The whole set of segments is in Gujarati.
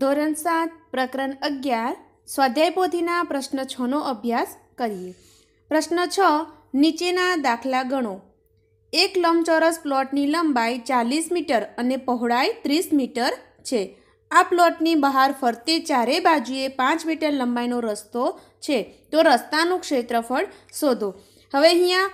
ધોરણ સાત પ્રકરણ અગિયાર સ્વાધ્યાયપોથીના પ્રશ્ન છનો અભ્યાસ કરીએ પ્રશ્ન છ નીચેના દાખલા ગણો એક લંબચોરસ પ્લોટની લંબાઈ ચાલીસ મીટર અને પહોળાઈ ત્રીસ મીટર છે આ પ્લોટની બહાર ફરતે ચારે બાજુએ પાંચ મીટર લંબાઈનો રસ્તો છે તો રસ્તાનું ક્ષેત્રફળ શોધો હવે અહીંયા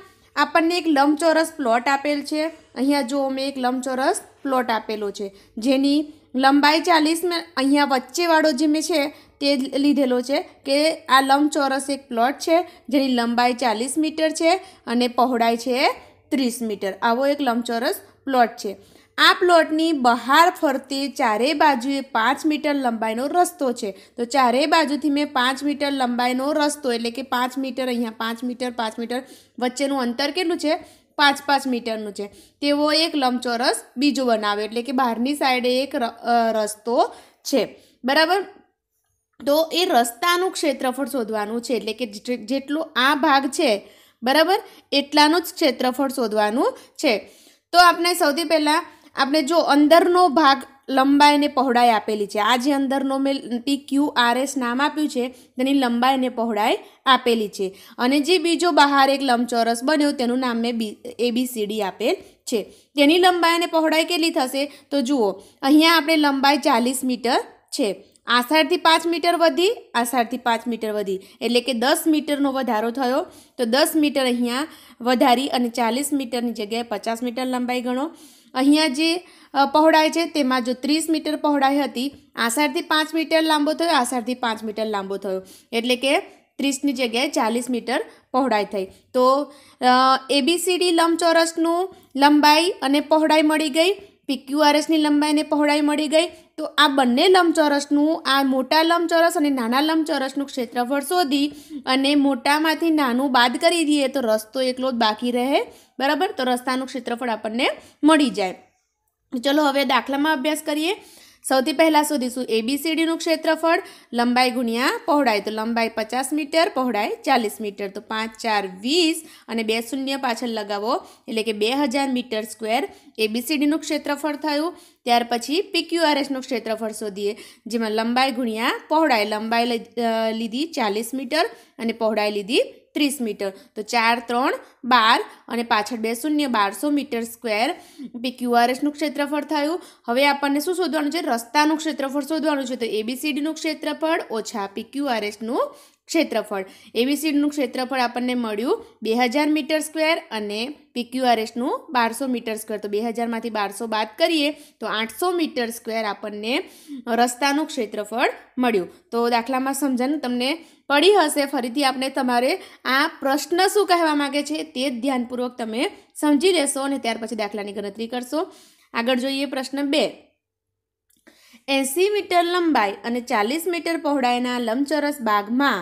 આપણને એક લંબચોરસ પ્લોટ આપેલ છે અહીંયા જો અમે એક લંબચોરસ પ્લોટ આપેલો છે જેની લંબાઈ ચાલીસ મેં અહીંયા વચ્ચેવાળો જે મેં છે તે લીધેલો છે કે આ લંબચોરસ એક પ્લોટ છે જેની લંબાઈ ચાલીસ મીટર છે અને પહોળાઈ છે ત્રીસ મીટર આવો એક લંબચોરસ પ્લોટ છે આ પ્લોટની બહાર ફરતી ચારે બાજુએ પાંચ મીટર લંબાઈનો રસ્તો છે તો ચારે બાજુથી મેં પાંચ મીટર લંબાઈનો રસ્તો એટલે કે પાંચ મીટર અહીંયા પાંચ મીટર પાંચ મીટર વચ્ચેનું અંતર કેટલું છે પાંચ પાંચ મીટરનું છે તેવો એક લંબચોરસ બીજો બનાવ્યો એટલે કે બહારની સાઈડે એક રસ્તો છે બરાબર તો એ રસ્તાનું ક્ષેત્રફળ શોધવાનું છે એટલે કે જેટલું આ ભાગ છે બરાબર એટલાનું જ ક્ષેત્રફળ શોધવાનું છે તો આપણે સૌથી પહેલાં આપણે જો અંદરનો ભાગ લંબાઈ અને પહોળાઈ આપેલી છે આ જે અંદરનો મેં પી ક્યુ આર એસ નામ આપ્યું છે તેની લંબાઈ અને પહોળાઈ આપેલી છે અને જે બીજો બહાર એક લંબચોરસ બન્યો તેનું નામ મેં બી એબીસીડી આપેલ છે તેની લંબાઈ અને પહોળાઈ કેટલી થશે તો જુઓ અહીંયા આપણે લંબાઈ ચાલીસ મીટર છે આસારથી પાંચ મીટર વધી આસારથી પાંચ મીટર વધી એટલે કે દસ મીટરનો વધારો થયો તો દસ મીટર અહીંયા વધારી અને ચાલીસ મીટરની જગ્યાએ પચાસ મીટર લંબાઈ ગણો અહીંયા જે પહોળાઈ છે તેમાં જો ત્રીસ મીટર પહોળાઈ હતી આસારથી પાંચ મીટર લાંબો થયો આસારથી પાંચ મીટર લાંબો થયો એટલે કે ત્રીસની જગ્યાએ ચાલીસ મીટર પહોળાઈ થઈ તો એબીસીડી લંબચોરસનું લંબાઈ અને પહોળાઈ મળી ગઈ પીક્યુઆરએસની લંબાઈને પહોળાઈ મળી ગઈ તો આ બંને લંબચોરસનું આ મોટા લંબચોરસ અને નાના લંબચોરસનું ક્ષેત્રફળ શોધી અને મોટામાંથી નાનું બાદ કરી દઈએ તો રસ્તો એકલો જ બાકી રહે બરાબર તો રસ્તાનું ક્ષેત્રફળ આપણને મળી જાય ચલો હવે દાખલામાં અભ્યાસ કરીએ સૌથી પહેલાં શોધીશું એબીસીડીનું ક્ષેત્રફળ લંબાઈ ગુણ્યા પહોળાઈ તો લંબાઈ પચાસ મીટર પહોળાઈ ચાલીસ મીટર તો પાંચ ચાર વીસ અને બે શૂન્ય પાછળ લગાવો એટલે કે બે હજાર મીટર સ્ક્વેર એબીસીડીનું ક્ષેત્રફળ થયું ત્યાર પછી પીક્યુઆરએસનું ક્ષેત્રફળ શોધીએ જેમાં લંબાઈ ગુણ્યા પહોળાઈ લંબાઈ લીધી ચાલીસ મીટર અને પહોળાઈ લીધી ત્રીસ મીટર તો ચાર ત્રણ બાર અને પાછળ બે શૂન્ય બારસો મીટર સ્ક્વેર પી ક્યુઆરએસનું ક્ષેત્રફળ થયું હવે આપણને શું શોધવાનું છે રસ્તાનું ક્ષેત્રફળ શોધવાનું છે તો એબીસીડીનું ક્ષેત્રફળ ઓછા પી પીક્યુઆરએસનું ક્ષેત્રફળ એવી એબીસીડીનું ક્ષેત્રફળ આપણને મળ્યું બે હજાર મીટર સ્ક્વેર અને પીક્યુઆરએસનું બારસો મીટર સ્ક્વેર તો બે હજારમાંથી બારસો બાદ કરીએ તો આઠસો મીટર સ્ક્વેર આપણને રસ્તાનું ક્ષેત્રફળ મળ્યું તો દાખલામાં સમજણ તમને પડી હશે ફરીથી આપણે તમારે આ પ્રશ્ન શું કહેવા માગે છે તે જ ધ્યાનપૂર્વક તમે સમજી લેશો અને ત્યાર પછી દાખલાની ગણતરી કરશો આગળ જોઈએ પ્રશ્ન બે એંસી મીટર લંબાઈ અને ચાલીસ મીટર પહોળાઈના લંબચોરસ બાગમાં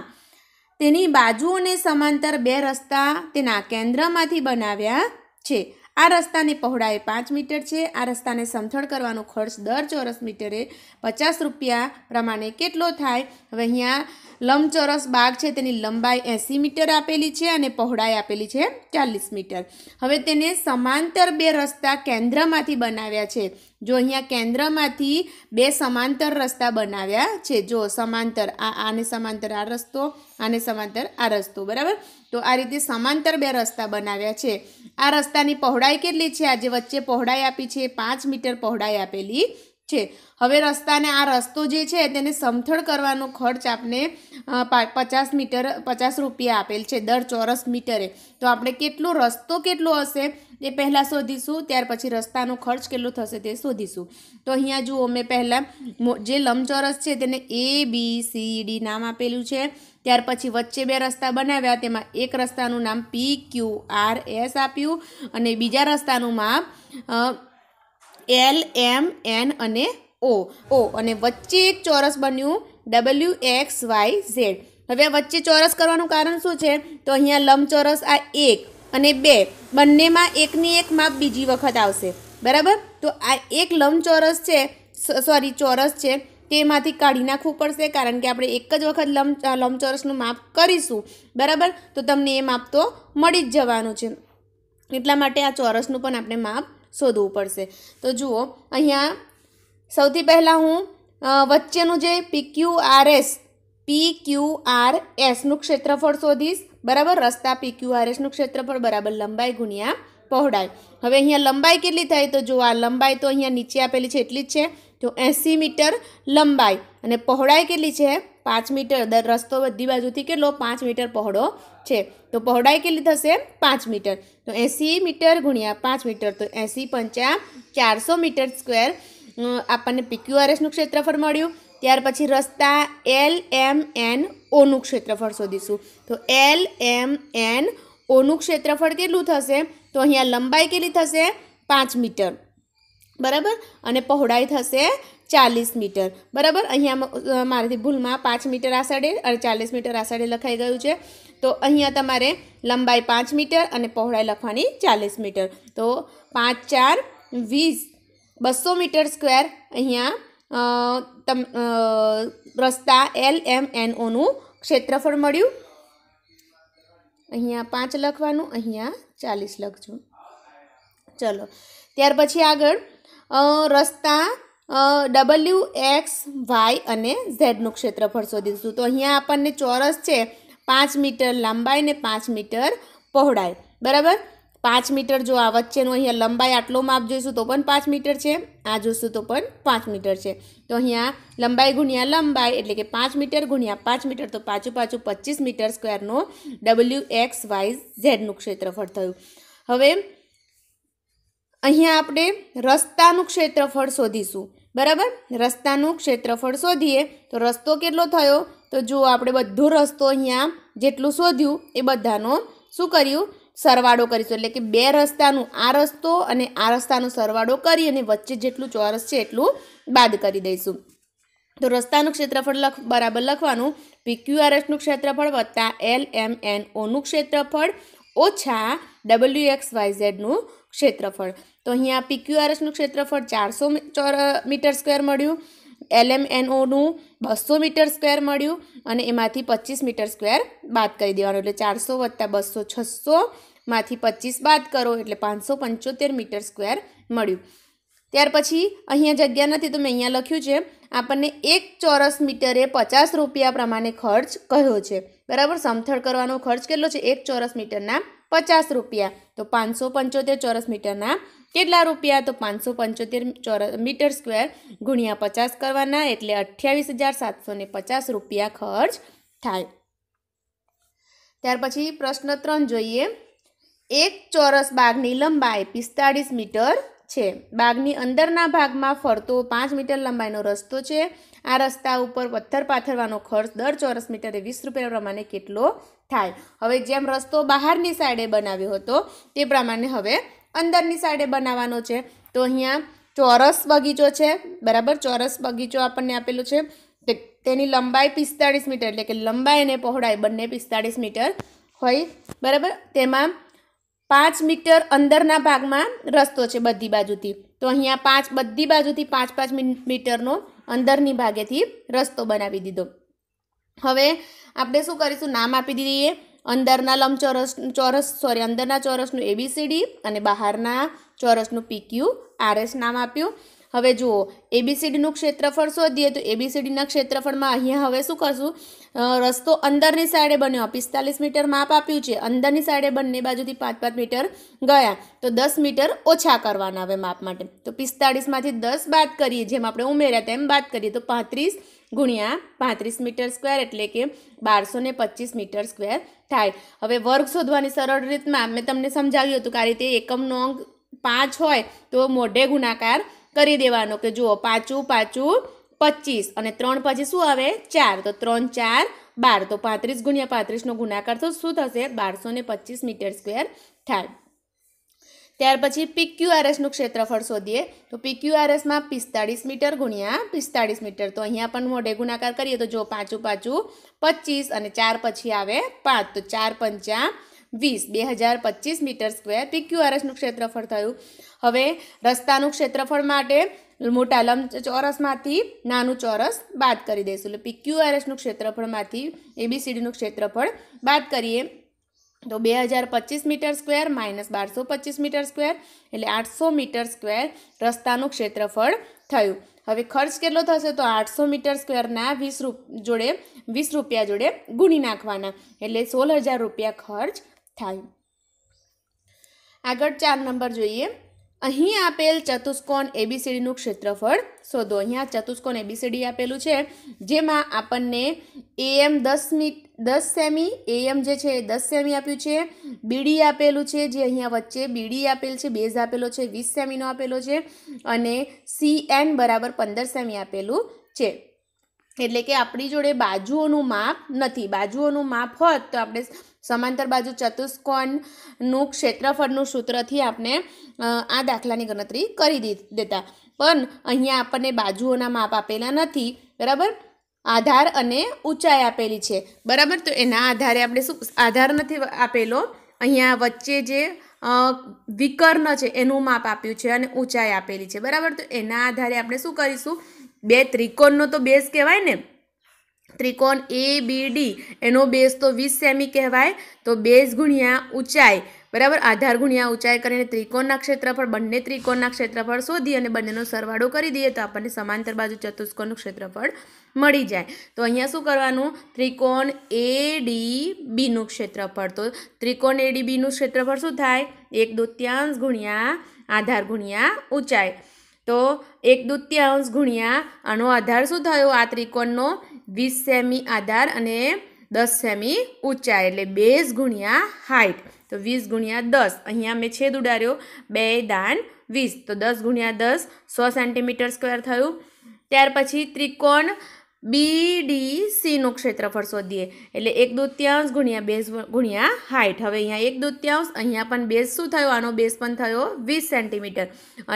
તેની બાજુઓને સમાંતર બે રસ્તા તેના કેન્દ્રમાંથી બનાવ્યા છે આ રસ્તાની પહોળાઈ પાંચ મીટર છે આ રસ્તાને સમથળ કરવાનો ખર્ચ દર ચોરસ મીટરે પચાસ રૂપિયા પ્રમાણે કેટલો થાય હવે અહીંયા લંબચોરસ બાગ છે તેની લંબાઈ એંસી મીટર આપેલી છે અને પહોળાઈ આપેલી છે ચાલીસ મીટર હવે તેને સમાંતર બે રસ્તા કેન્દ્રમાંથી બનાવ્યા છે જો અહીંયા કેન્દ્રમાંથી બે સમાંતર રસ્તા બનાવ્યા છે જો સમાંતર આ આને સમાંતર આ રસ્તો આને સમાંતર આ રસ્તો બરાબર તો આ રીતે સમાંતર બે રસ્તા બનાવ્યા છે આ રસ્તાની પહોળાઈ કેટલી છે આજે વચ્ચે પહોળાઈ આપી છે પાંચ મીટર પહોળાઈ આપેલી છે હવે રસ્તાને આ રસ્તો જે છે તેને સમથળ કરવાનો ખર્ચ આપને પચાસ મીટર પચાસ રૂપિયા આપેલ છે દર ચોરસ મીટરે તો આપણે કેટલો રસ્તો કેટલો હશે એ પહેલાં શોધીશું ત્યાર પછી રસ્તાનો ખર્ચ કેટલો થશે તે શોધીશું તો અહીંયા જુઓ મેં પહેલાં જે લંબચોરસ છે તેને એ બી સી ડી નામ આપેલું છે ત્યાર પછી વચ્ચે બે રસ્તા બનાવ્યા તેમાં એક રસ્તાનું નામ પી ક્યુ આર એસ આપ્યું અને બીજા રસ્તાનું માપ એલ એમ એન અને ઓ ઓ અને વચ્ચે એક ચોરસ બન્યું ડબલ્યુ એક્સ વાય ઝેડ હવે વચ્ચે ચોરસ કરવાનું કારણ શું છે તો અહીંયા લંબચોરસ આ એક અને બે બંનેમાં એકની એક માપ બીજી વખત આવશે બરાબર તો આ એક લંબચોરસ છે સોરી ચોરસ છે તેમાંથી કાઢી નાખવું પડશે કારણ કે આપણે એક જ વખત લંબ લંબચોરસનું માપ કરીશું બરાબર તો તમને એ માપ તો મળી જ જવાનું છે એટલા માટે આ ચોરસનું પણ આપણે માપ શોધવું પડશે તો જુઓ અહીંયા સૌથી પહેલાં હું વચ્ચેનું જે P Q R S P Q R એસનું ક્ષેત્રફળ શોધીશ બરાબર રસ્તા પી ક્યુ આર એસનું ક્ષેત્રફળ બરાબર લંબાઈ ગુણ્યા પહોળાઈ હવે અહીંયા લંબાઈ કેટલી થાય તો જો આ લંબાઈ તો અહીંયા નીચે આપેલી છે એટલી જ છે તો એંસી મીટર લંબાઈ અને પહોળાઈ કેટલી છે પાંચ મીટર દર રસ્તો બધી બાજુથી કેટલો પાંચ મીટર પહોળો છે તો પહોળાઈ કેટલી થશે પાંચ મીટર તો એંસી મીટર ગુણ્યા પાંચ મીટર તો એંસી પંચા ચારસો મીટર સ્ક્વેર આપણને પીક્યુઆરએસનું ક્ષેત્રફળ મળ્યું ત્યાર પછી રસ્તા એલ એમ એન ઓનું ક્ષેત્રફળ શોધીશું તો એલ એમ એન ઓનું ક્ષેત્રફળ કેટલું થશે તો અહીંયા લંબાઈ કેટલી થશે પાંચ મીટર બરાબર અને પહોળાઈ થશે ચાલીસ મીટર બરાબર અહીંયા મારાથી ભૂલમાં પાંચ મીટર આ અને ચાલીસ મીટર આ લખાઈ ગયું છે તો અહીંયા તમારે લંબાઈ પાંચ મીટર અને પહોળાઈ લખવાની ચાલીસ મીટર તો પાંચ ચાર વીસ બસો મીટર સ્ક્વેર અહીંયા તમ રસ્તા એલ એમ એન ઓનું ક્ષેત્રફળ મળ્યું અહીંયા પાંચ લખવાનું અહીંયા ચાલીસ લખજો ચલો ત્યાર પછી આગળ રસ્તા ડબલ્યુ એક્સ વાય અને ઝેડનું ક્ષેત્રફળ શોધીશું તો અહીંયા આપણને ચોરસ છે પાંચ મીટર લંબાઈ ને પાંચ મીટર પહોળાઈ બરાબર પાંચ મીટર જો આ વચ્ચેનું અહીંયા લંબાઈ આટલો માપ જોઈશું તો પણ પાંચ મીટર છે આ જોઈશું તો પણ પાંચ મીટર છે તો અહીંયા લંબાઈ ગુણ્યા લંબાઈ એટલે કે પાંચ મીટર ગુણ્યા પાંચ મીટર તો પાછું પાછું પચીસ મીટર સ્ક્વેરનું ડબલ્યુ એક્સ વાય ઝેડનું ક્ષેત્રફળ થયું હવે અહીંયા આપણે રસ્તાનું ક્ષેત્રફળ શોધીશું બરાબર રસ્તાનું ક્ષેત્રફળ શોધીએ તો રસ્તો કેટલો થયો તો જો આપણે બધો રસ્તો અહીંયા જેટલું શોધ્યું એ બધાનો શું કર્યું સરવાળો કરીશું એટલે કે બે રસ્તાનું આ રસ્તો અને આ રસ્તાનો સરવાળો કરી અને વચ્ચે જેટલું ચોરસ છે એટલું બાદ કરી દઈશું તો રસ્તાનું ક્ષેત્રફળ લખ બરાબર લખવાનું પીક્યુઆરએસનું ક્ષેત્રફળ વત્તા એલ એમ એન ઓનું ક્ષેત્રફળ ઓછા ડબલ્યુ એક્સ વાય ઝેડનું ક્ષેત્રફળ તો અહીંયા પીક્યુઆરએસનું ક્ષેત્રફળ ચારસો મીટર સ્ક્વેર મળ્યું એલએમએનઓનું બસો મીટર સ્ક્વેર મળ્યું અને એમાંથી પચીસ મીટર સ્ક્વેર બાદ કરી દેવાનું એટલે ચારસો વત્તા બસો છસોમાંથી પચીસ બાદ કરો એટલે પાંચસો પંચોતેર મીટર સ્ક્વેર મળ્યું ત્યાર પછી અહીંયા જગ્યા નથી તો મેં અહીંયા લખ્યું છે આપણને એક ચોરસ મીટરે પચાસ રૂપિયા પ્રમાણે ખર્ચ કહ્યો છે બરાબર સમથળ કરવાનો ખર્ચ કેટલો છે એક ચોરસ મીટરના પચાસ રૂપિયા તો પાંચસો પંચોતેર ચોરસ મીટરના કેટલા રૂપિયા તો પાંચસો પંચોતેર ચોરસ મીટર સ્ક્વેર ગુણ્યા પચાસ કરવાના એટલે અઠ્યાવીસ હજાર સાતસો પચાસ રૂપિયા ખર્ચ થાય ત્યાર પછી પ્રશ્ન ત્રણ જોઈએ એક ચોરસ બાગની લંબાઈ પિસ્તાળીસ મીટર છે બાગની અંદરના ભાગમાં ફરતો પાંચ મીટર લંબાઈનો રસ્તો છે આ રસ્તા ઉપર પથ્થર પાથરવાનો ખર્ચ દર ચોરસ મીટરે વીસ રૂપિયા પ્રમાણે કેટલો થાય હવે જેમ રસ્તો બહારની સાઈડે બનાવ્યો હતો તે પ્રમાણે હવે અંદરની સાઈડે બનાવવાનો છે તો અહીંયા ચોરસ બગીચો છે બરાબર ચોરસ બગીચો આપણને આપેલો છે તેની લંબાઈ પિસ્તાળીસ મીટર એટલે કે લંબાઈ અને પહોળાઈ બંને પિસ્તાળીસ મીટર હોય બરાબર તેમાં પાંચ મીટર અંદરના ભાગમાં રસ્તો છે બધી બાજુથી તો અહીંયા પાંચ બધી બાજુથી પાંચ પાંચ મીટરનો અંદરની ભાગેથી રસ્તો બનાવી દીધો હવે આપણે શું કરીશું નામ આપી દઈએ અંદરના લંબચોરસ ચોરસ સોરી અંદરના ચોરસનું એબીસીડી અને બહારના ચોરસનું પીક્યુ આરએસ નામ આપ્યું હવે જુઓ એબીસીડીનું ક્ષેત્રફળ શોધીએ તો એબીસીડીના ક્ષેત્રફળમાં અહીંયા હવે શું કરશું રસ્તો અંદરની સાઈડે બન્યો પિસ્તાલીસ મીટર માપ આપ્યું છે અંદરની સાઈડે બંને બાજુથી પાંચ પાંચ મીટર ગયા તો દસ મીટર ઓછા કરવાના હવે માપ માટે તો પિસ્તાળીસમાંથી દસ બાદ કરીએ જેમ આપણે ઉમેર્યા તેમ બાદ કરીએ તો પાંત્રીસ ગુણ્યા પાંત્રીસ મીટર સ્ક્વેર એટલે કે બારસો ને પચીસ મીટર સ્ક્વેર થાય હવે વર્ગ શોધવાની સરળ રીતમાં મેં તમને સમજાવ્યું હતું કે આ રીતે એકમનો અંક પાંચ હોય તો મોઢે ગુણાકાર કરી દેવાનો કે જુઓ પાંચું પાંચું પચીસ અને ત્રણ પછી શું આવે ચાર તો ત્રણ ચાર બાર તો પાંત્રીસ ગુણ્યા પાંત્રીસનો ગુણાકાર તો શું થશે બારસો ને પચીસ મીટર સ્ક્વેર થાય ત્યાર પછી પીક્યુઆરએસનું ક્ષેત્રફળ શોધીએ તો પીક્યુઆરએસમાં પિસ્તાળીસ મીટર ગુણ્યા પિસ્તાળીસ મીટર તો અહીંયા પણ મોઢે ગુણાકાર કરીએ તો જો પાછું પાછું પચીસ અને ચાર પછી આવે પાંચ તો ચાર પંચા વીસ બે હજાર પચીસ મીટર સ્ક્વેર પીક્યુઆરએસનું ક્ષેત્રફળ થયું હવે રસ્તાનું ક્ષેત્રફળ માટે મોટા લંબ ચોરસમાંથી નાનું ચોરસ બાદ કરી દઈશું એટલે પી ક્યુ આર એસનું ક્ષેત્રફળમાંથી એબીસીડીનું ક્ષેત્રફળ બાદ કરીએ તો બે હજાર પચીસ મીટર સ્ક્વેર માઇનસ બારસો પચીસ મીટર સ્ક્વેર એટલે આઠસો મીટર સ્ક્વેર રસ્તાનું ક્ષેત્રફળ થયું હવે ખર્ચ કેટલો થશે તો આઠસો મીટર સ્ક્વેરના વીસ રૂપ જોડે વીસ રૂપિયા જોડે ગુણી નાખવાના એટલે સોળ હજાર રૂપિયા ખર્ચ થાય આગળ ચાર નંબર જોઈએ અહીં આપેલ ચતુષ્કોણ એબીસીડીનું ક્ષેત્રફળ શોધો અહીંયા ચતુષ્કોણ એબીસીડી આપેલું છે જેમાં આપણને એએમ દસ મીટ દસ સેમી એએમ જે છે એ દસ સેમી આપ્યું છે બીડી આપેલું છે જે અહીંયા વચ્ચે બીડી આપેલ છે બેઝ આપેલો છે વીસ સેમીનો આપેલો છે અને સી એન બરાબર પંદર સેમી આપેલું છે એટલે કે આપણી જોડે બાજુઓનું માપ નથી બાજુઓનું માપ હોત તો આપણે સમાંતર બાજુ ચતુષ્કોણનું ક્ષેત્રફળનું સૂત્રથી આપણે આ દાખલાની ગણતરી કરી દેતા પણ અહીંયા આપણને બાજુઓના માપ આપેલા નથી બરાબર આધાર અને ઊંચાઈ આપેલી છે બરાબર તો એના આધારે આપણે શું આધાર નથી આપેલો અહીંયા વચ્ચે જે વિકર્ણ છે એનું માપ આપ્યું છે અને ઊંચાઈ આપેલી છે બરાબર તો એના આધારે આપણે શું કરીશું બે ત્રિકોણનો તો બેઝ કહેવાય ને ત્રિકોણ એ બી ડી એનો બેઝ તો વીસ સેમી કહેવાય તો બેઝ ગુણ્યા ઊંચાઈ બરાબર આધાર ગુણ્યા ઊંચાઈ કરીને ત્રિકોણના ક્ષેત્રફળ બંને ત્રિકોણના ક્ષેત્રફળ શોધી અને બંનેનો સરવાળો કરી દઈએ તો આપણને સમાંતર બાજુ ચતુષ્કોણનું ક્ષેત્રફળ મળી જાય તો અહીંયા શું કરવાનું ત્રિકોણ એ ડી બીનું ક્ષેત્રફળ તો ત્રિકોણ એ ડી બીનું ક્ષેત્રફળ શું થાય એક દોત્યાંશ ગુણ્યા આધાર ગુણ્યા ઊંચાઈ તો એક દૂત્યાંશ ગુણ્યા આનો આધાર શું થયો આ ત્રિકોણનો વીસ સેમી આધાર અને દસ સેમી ઊંચાઈ એટલે બેઝ ગુણ્યા હાઇટ તો વીસ ગુણ્યા દસ અહીંયા મેં છેદ ઉડાડ્યો બે દાન વીસ તો દસ ગુણ્યા દસ સો સેન્ટીમીટર સ્ક્વેર થયું ત્યાર પછી ત્રિકોણ બી ડી સીનું ક્ષેત્રફળ શોધીએ એટલે એક દોત્યાંશ ગુણ્યા બેઝ ગુણ્યા હાઇટ હવે અહીંયા એક દોત્યાંશ અહીંયા પણ બેઝ શું થયો આનો બેઝ પણ થયો વીસ સેન્ટીમીટર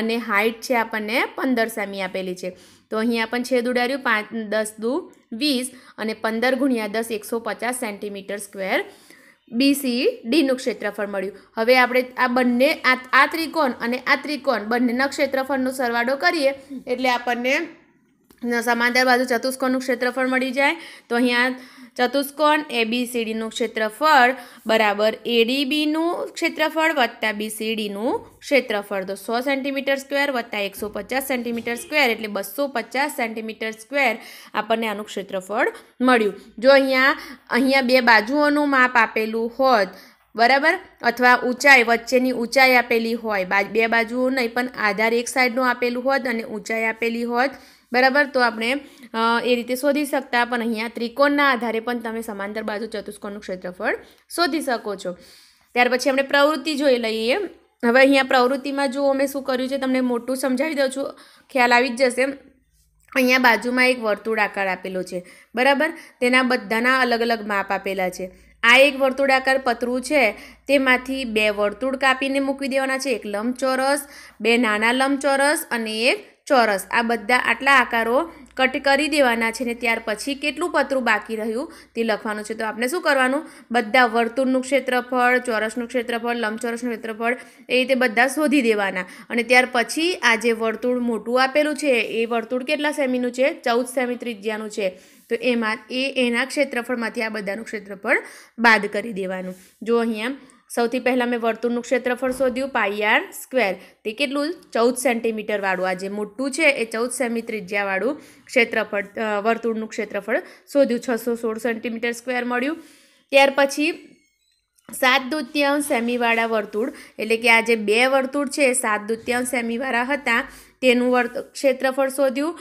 અને હાઇટ છે આપણને પંદર સેમી આપેલી છે તો અહીંયા પણ છેદ ઉડાડ્યું પાંચ દસ દુ વીસ અને પંદર ગુણ્યા દસ એકસો પચાસ સેન્ટીમીટર સ્ક્વેર બી સી ડીનું ક્ષેત્રફળ મળ્યું હવે આપણે આ બંને આ ત્રિકોણ અને આ ત્રિકોણ બંનેના ક્ષેત્રફળનો સરવાળો કરીએ એટલે આપણને સમાંતર બાજુ ચતુષ્કોણનું ક્ષેત્રફળ મળી જાય તો અહીંયા ચતુષ્કોણ એ બી ક્ષેત્રફળ બરાબર એડી બીનું ક્ષેત્રફળ વત્તા બીસીડીનું ક્ષેત્રફળ તો સો સેન્ટીમીટર સ્ક્વેર વત્તા એકસો પચાસ સેન્ટીમીટર સ્ક્વેર એટલે બસો પચાસ સેન્ટીમીટર સ્ક્વેર આપણને આનું ક્ષેત્રફળ મળ્યું જો અહીંયા અહીંયા બે બાજુઓનું માપ આપેલું હોત બરાબર અથવા ઊંચાઈ વચ્ચેની ઊંચાઈ આપેલી હોય બે બાજુઓ નહીં પણ આધાર એક સાઈડનું આપેલું હોત અને ઊંચાઈ આપેલી હોત બરાબર તો આપણે એ રીતે શોધી શકતા પણ અહીંયા ત્રિકોણના આધારે પણ તમે સમાંતર બાજુ ચતુષ્કોણનું ક્ષેત્રફળ શોધી શકો છો ત્યાર પછી આપણે પ્રવૃત્તિ જોઈ લઈએ હવે અહીંયા પ્રવૃત્તિમાં જુઓ અમે શું કર્યું છે તમને મોટું સમજાવી દઉં છું ખ્યાલ આવી જ જશે અહીંયા બાજુમાં એક વર્તુળ આકાર આપેલો છે બરાબર તેના બધાના અલગ અલગ માપ આપેલા છે આ એક વર્તુળાકાર પતરું છે તેમાંથી બે વર્તુળ કાપીને મૂકી દેવાના છે એક લંબચોરસ બે નાના લંબચોરસ અને એક ચોરસ આ બધા આટલા આકારો કટ કરી દેવાના છે ને ત્યાર પછી કેટલું પતરું બાકી રહ્યું તે લખવાનું છે તો આપણે શું કરવાનું બધા વર્તુળનું ક્ષેત્રફળ ચોરસનું ક્ષેત્રફળ લંબચોરસનું ક્ષેત્રફળ એ રીતે બધા શોધી દેવાના અને ત્યાર પછી આ જે વર્તુળ મોટું આપેલું છે એ વર્તુળ કેટલા સેમીનું છે ચૌદ સેમી ત્રિજ્યાનું છે તો એમાં એ એના ક્ષેત્રફળમાંથી આ બધાનું ક્ષેત્રફળ બાદ કરી દેવાનું જો અહીંયા સૌથી પહેલાં મેં વર્તુળનું ક્ષેત્રફળ શોધ્યું પાઈઆર સ્ક્વેર તે કેટલું ચૌદ સેન્ટીમીટરવાળું આ જે મોટું છે એ ચૌદ સેમી ત્રિજ્યાવાળું ક્ષેત્રફળ વર્તુળનું ક્ષેત્રફળ શોધ્યું છસો સોળ સેન્ટીમીટર સ્ક્વેર મળ્યું ત્યાર પછી સાત દૂત્યાંશ સેમીવાળા વર્તુળ એટલે કે આ જે બે વર્તુળ છે સાત દૂત્યાંશ સેમીવાળા હતા તેનું વર્ત ક્ષેત્રફળ શોધ્યું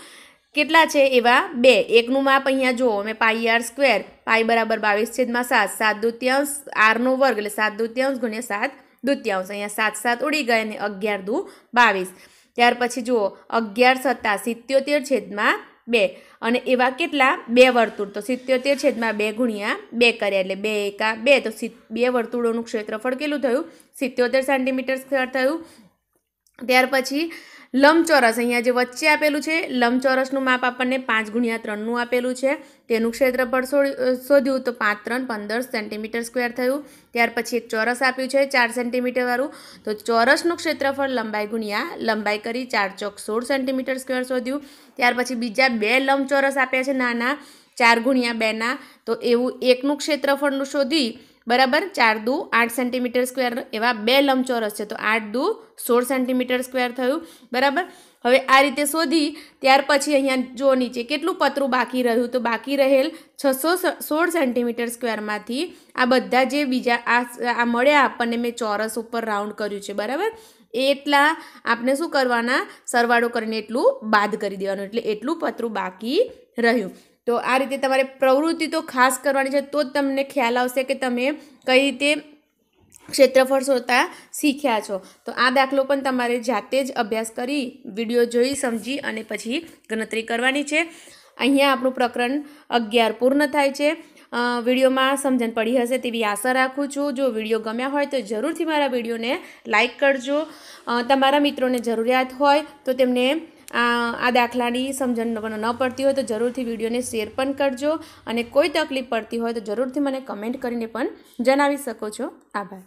કેટલા છે એવા બે એકનું માપ અહીંયા જુઓ અમે પાઈ આર સ્ક્વેર પાઈ બરાબર બાવીસ છેદમાં સાત સાત દુત્યાંશ આરનો વર્ગ એટલે સાત દુત્યાંશ ગુણ્યા સાત દુત્યાંશ અહીંયા સાત સાત ઉડી ગયા અને અગિયાર દુ બાવીસ ત્યાર પછી જુઓ અગિયાર સત્તા સિત્યોતેર છેદમાં બે અને એવા કેટલા બે વર્તુળ તો સિત્યોતેર છેદમાં બે ગુણ્યા બે કર્યા એટલે બે એકા બે તો બે વર્તુળોનું ક્ષેત્રફળ કેટલું થયું સિત્યોતેર સેન્ટીમીટર સ્ક્વેર થયું ત્યાર પછી લંબચોરસ અહીંયા જે વચ્ચે આપેલું છે લંબચોરસનું માપ આપણને પાંચ ગુણ્યા ત્રણનું આપેલું છે તેનું ક્ષેત્રફળ શોધ્યું તો પાંચ ત્રણ પંદર સેન્ટીમીટર સ્ક્વેર થયું ત્યાર પછી એક ચોરસ આપ્યું છે ચાર સેન્ટીમીટરવાળું તો ચોરસનું ક્ષેત્રફળ લંબાઈ ગુણ્યા લંબાઈ કરી ચાર ચોક સોળ સેન્ટીમીટર સ્ક્વેર શોધ્યું ત્યાર પછી બીજા બે લંબચોરસ આપ્યા છે નાના ચાર ગુણ્યા બેના તો એવું એકનું ક્ષેત્રફળનું શોધી બરાબર ચાર દુ આઠ સેન્ટીમીટર સ્ક્વેર એવા બે લંબચોરસ છે તો આઠ દુ સોળ સેન્ટીમીટર સ્ક્વેર થયું બરાબર હવે આ રીતે શોધી ત્યાર પછી અહીંયા જો નીચે કેટલું પતરું બાકી રહ્યું તો બાકી રહેલ છસો સોળ સેન્ટીમીટર સ્ક્વેરમાંથી આ બધા જે બીજા આ મળ્યા આપણને મેં ચોરસ ઉપર રાઉન્ડ કર્યું છે બરાબર એટલા આપણે શું કરવાના સરવાળો કરીને એટલું બાદ કરી દેવાનું એટલે એટલું પતરું બાકી રહ્યું તો આ રીતે તમારે પ્રવૃત્તિ તો ખાસ કરવાની છે તો જ તમને ખ્યાલ આવશે કે તમે કઈ રીતે ક્ષેત્રફળ શોધતા શીખ્યા છો તો આ દાખલો પણ તમારે જાતે જ અભ્યાસ કરી વિડીયો જોઈ સમજી અને પછી ગણતરી કરવાની છે અહીંયા આપણું પ્રકરણ અગિયાર પૂર્ણ થાય છે વિડીયોમાં સમજણ પડી હશે તેવી આશા રાખું છું જો વિડીયો ગમ્યા હોય તો જરૂરથી મારા વિડીયોને લાઇક કરજો તમારા મિત્રોને જરૂરિયાત હોય તો તેમને આ દાખલાની સમજણ ન પડતી હોય તો જરૂરથી વિડીયોને શેર પણ કરજો અને કોઈ તકલીફ પડતી હોય તો જરૂરથી મને કમેન્ટ કરીને પણ જણાવી શકો છો આભાર